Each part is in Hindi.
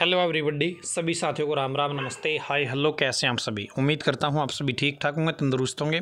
हेलो एवरीबडी सभी साथियों को राम राम नमस्ते हाय हेलो कैसे हैं आप सभी उम्मीद करता हूं आप सभी ठीक ठाक होंगे तंदुरुस्त होंगे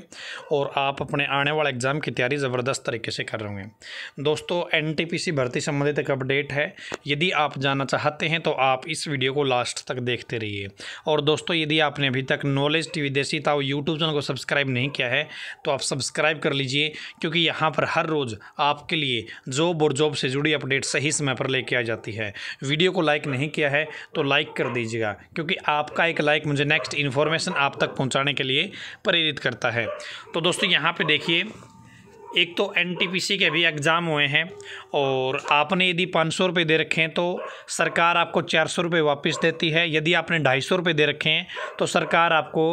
और आप अपने आने वाले एग्ज़ाम की तैयारी ज़बरदस्त तरीके से कर रहे होंगे दोस्तों एनटीपीसी भर्ती संबंधित एक अपडेट है यदि आप जानना चाहते हैं तो आप इस वीडियो को लास्ट तक देखते रहिए और दोस्तों यदि आपने अभी तक नॉलेज टी देसी ताओ यूट्यूब चैनल को सब्सक्राइब नहीं किया है तो आप सब्सक्राइब कर लीजिए क्योंकि यहाँ पर हर रोज़ आपके लिए जॉब और जॉब से जुड़ी अपडेट सही समय पर लेके आ जाती है वीडियो को लाइक नहीं किया है है तो लाइक कर दीजिएगा क्योंकि आपका एक लाइक मुझे नेक्स्ट इन्फॉर्मेशन आप तक पहुँचाने के लिए प्रेरित करता है तो दोस्तों यहाँ पर देखिए एक तो सी के भी एग्ज़ाम हुए हैं और आपने यदि पाँच सौ रुपये दे रखे हैं तो सरकार आपको चार सौ रुपये वापस देती है यदि आपने ढाई सौ रुपये दे रखे हैं तो सरकार आपको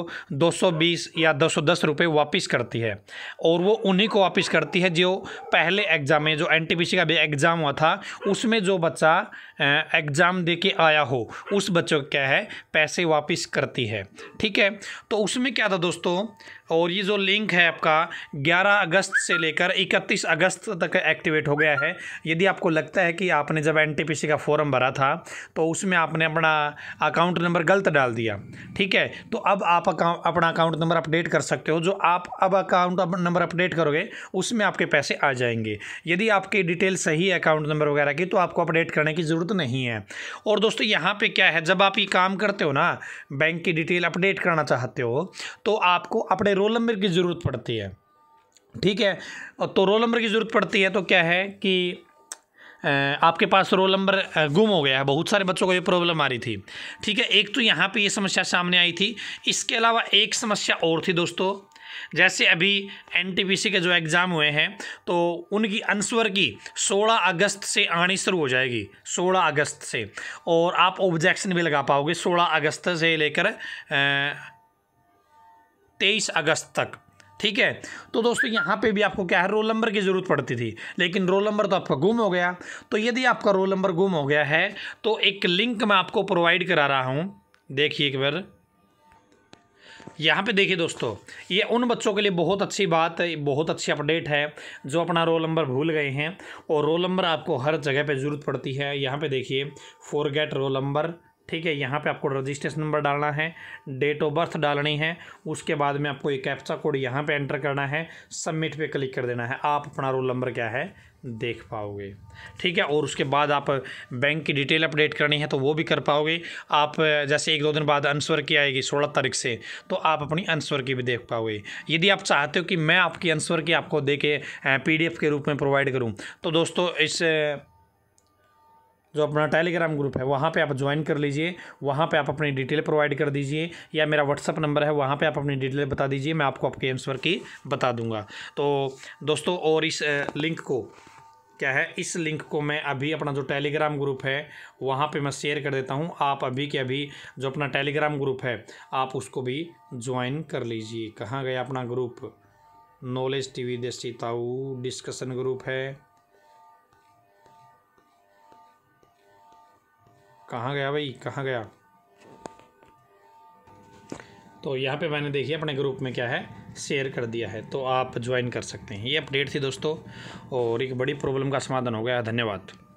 दो सौ बीस या दो सौ दस रुपये वापस करती है और वो उन्हीं को वापस करती है जो पहले एग्ज़ाम में जो एन का भी एग्ज़ाम हुआ था उसमें जो बच्चा एग्ज़ाम दे के आया हो उस बच्चों को क्या है पैसे वापस करती है ठीक है तो उसमें क्या था दोस्तों और ये जो लिंक है आपका 11 अगस्त से लेकर 31 अगस्त तक एक्टिवेट हो गया है यदि आपको लगता है कि आपने जब एन का फॉर्म भरा था तो उसमें आपने अपना अकाउंट नंबर गलत डाल दिया ठीक है तो अब आप अकाउंट अपना अकाउंट नंबर अपडेट कर सकते हो जो आप अब अकाउंट नंबर अपडेट करोगे उसमें आपके पैसे आ जाएंगे यदि आपकी डिटेल सही है अकाउंट नंबर वगैरह की तो आपको अपडेट करने की ज़रूरत नहीं है और दोस्तों यहाँ पर क्या है जब आप ये काम करते हो ना बैंक की डिटेल अपडेट करना चाहते हो तो आपको अपने रोल नंबर की ज़रूरत पड़ती है ठीक है तो रोल नंबर की ज़रूरत पड़ती है तो क्या है कि आपके पास रोल नंबर गुम हो गया है बहुत सारे बच्चों को ये प्रॉब्लम आ रही थी ठीक है एक तो यहाँ पे ये समस्या सामने आई थी इसके अलावा एक समस्या और थी दोस्तों जैसे अभी एन के जो एग्ज़ाम हुए हैं तो उनकी अनस्वर की 16 अगस्त से आनी शुरू हो जाएगी 16 अगस्त से और आप ऑब्जेक्शन भी लगा पाओगे 16 अगस्त से लेकर तेईस अगस्त तक ठीक है तो दोस्तों यहाँ पे भी आपको क्या है रोल नंबर की ज़रूरत पड़ती थी लेकिन रोल नंबर तो आपका गुम हो गया तो यदि आपका रोल नंबर गुम हो गया है तो एक लिंक मैं आपको प्रोवाइड करा रहा हूँ देखिए एक बार यहाँ पे देखिए दोस्तों ये उन बच्चों के लिए बहुत अच्छी बात है बहुत अच्छी अपडेट है जो अपना रोल नंबर भूल गए हैं और रोल नंबर आपको हर जगह पे ज़रूरत पड़ती है यहाँ पे देखिए फोर गेट रोल नंबर ठीक है यहाँ पे आपको रजिस्ट्रेशन नंबर डालना है डेट ऑफ बर्थ डालनी है उसके बाद में आपको एक कैप्चा कोड यहाँ पे एंटर करना है सबमिट पे क्लिक कर देना है आप अपना रोल नंबर क्या है देख पाओगे ठीक है और उसके बाद आप बैंक की डिटेल अपडेट करनी है तो वो भी कर पाओगे आप जैसे एक दो दिन बाद अनस्वर की आएगी सोलह तारीख से तो आप अपनी अनस्वर की भी देख पाओगे यदि आप चाहते हो कि मैं आपकी अनस्वर की आपको दे के पी के रूप में प्रोवाइड करूँ तो दोस्तों इस जो अपना टेलीग्राम ग्रुप है वहाँ पे आप ज्वाइन कर लीजिए वहाँ पे आप अपनी डिटेल प्रोवाइड कर दीजिए या मेरा व्हाट्सअप नंबर है वहाँ पे आप अपनी डिटेल बता दीजिए मैं आपको आपके आंसर की बता दूंगा तो दोस्तों और इस लिंक को क्या है इस लिंक को मैं अभी अपना जो टेलीग्राम ग्रुप है वहाँ पे मैं शेयर कर देता हूँ आप अभी के अभी जो अपना टेलीग्राम ग्रुप है आप उसको भी ज्वाइन कर लीजिए कहाँ गया अपना group knowledge T V discussion group है कहाँ गया भाई कहाँ गया तो यहाँ पे मैंने देखिए अपने ग्रुप में क्या है शेयर कर दिया है तो आप ज्वाइन कर सकते हैं ये अपडेट थी दोस्तों और एक बड़ी प्रॉब्लम का समाधान हो गया धन्यवाद